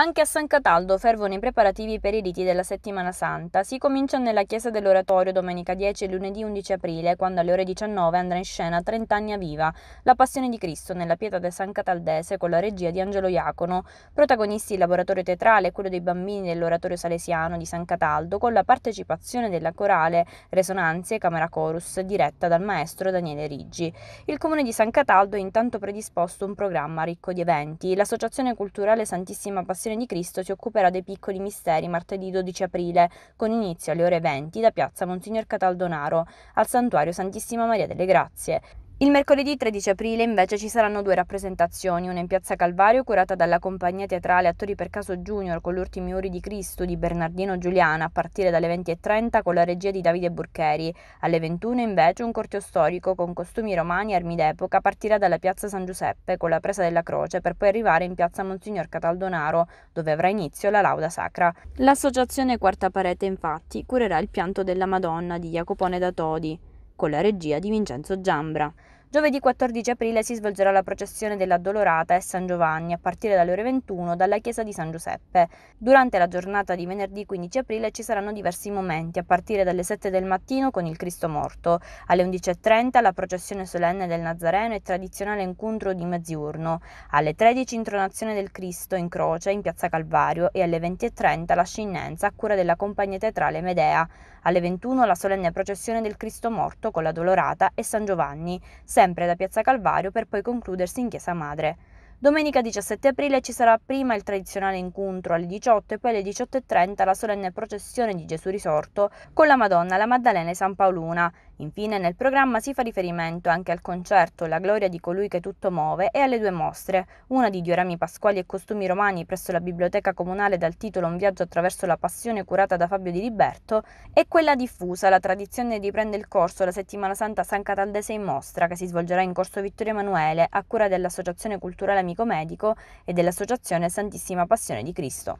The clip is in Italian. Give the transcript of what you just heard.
Anche a San Cataldo fervono i preparativi per i riti della Settimana Santa. Si comincia nella chiesa dell'Oratorio domenica 10 e lunedì 11 aprile, quando alle ore 19 andrà in scena Trent'anni a viva, la passione di Cristo nella pietà de San Cataldese con la regia di Angelo Iacono. Protagonisti il laboratorio teatrale e quello dei bambini dell'Oratorio Salesiano di San Cataldo, con la partecipazione della corale Resonanze Camera Chorus, diretta dal maestro Daniele Riggi. Il comune di San Cataldo ha intanto predisposto un programma ricco di eventi. L'Associazione Culturale Santissima Passione Passione di Cristo si occuperà dei piccoli misteri martedì 12 aprile, con inizio alle ore 20 da piazza Monsignor Cataldonaro al Santuario Santissima Maria delle Grazie. Il mercoledì 13 aprile invece ci saranno due rappresentazioni, una in Piazza Calvario curata dalla compagnia teatrale Attori per caso Junior con l'ultimi ori di Cristo di Bernardino Giuliana a partire dalle 20.30 con la regia di Davide Burcheri. Alle 21 invece un corteo storico con costumi romani e armi d'epoca partirà dalla Piazza San Giuseppe con la presa della croce per poi arrivare in Piazza Monsignor Cataldonaro dove avrà inizio la lauda sacra. L'associazione Quarta Parete infatti curerà il pianto della Madonna di Jacopone da Todi con la regia di Vincenzo Giambra. Giovedì 14 aprile si svolgerà la processione della Dolorata e San Giovanni a partire dalle ore 21 dalla chiesa di San Giuseppe. Durante la giornata di venerdì 15 aprile ci saranno diversi momenti a partire dalle 7 del mattino con il Cristo morto. Alle 11.30 la processione solenne del Nazareno e tradizionale incontro di mezzogiorno. Alle 13 intronazione del Cristo in croce in piazza Calvario e alle 20.30 la scinenza a cura della compagnia teatrale Medea. Alle 21 la solenne processione del Cristo morto con la Dolorata e San Giovanni sempre da Piazza Calvario per poi concludersi in Chiesa Madre. Domenica 17 aprile ci sarà prima il tradizionale incontro alle 18 e poi alle 18.30 la solenne processione di Gesù risorto con la Madonna, la Maddalena e San Paoluna. Infine nel programma si fa riferimento anche al concerto La gloria di colui che tutto muove e alle due mostre, una di diorami pasquali e costumi romani presso la biblioteca comunale dal titolo Un viaggio attraverso la passione curata da Fabio Di Liberto e quella diffusa, la tradizione riprende il corso la settimana santa San Cataldese in mostra che si svolgerà in corso Vittorio Emanuele a cura dell'Associazione Culturale amico medico e dell'Associazione Santissima Passione di Cristo.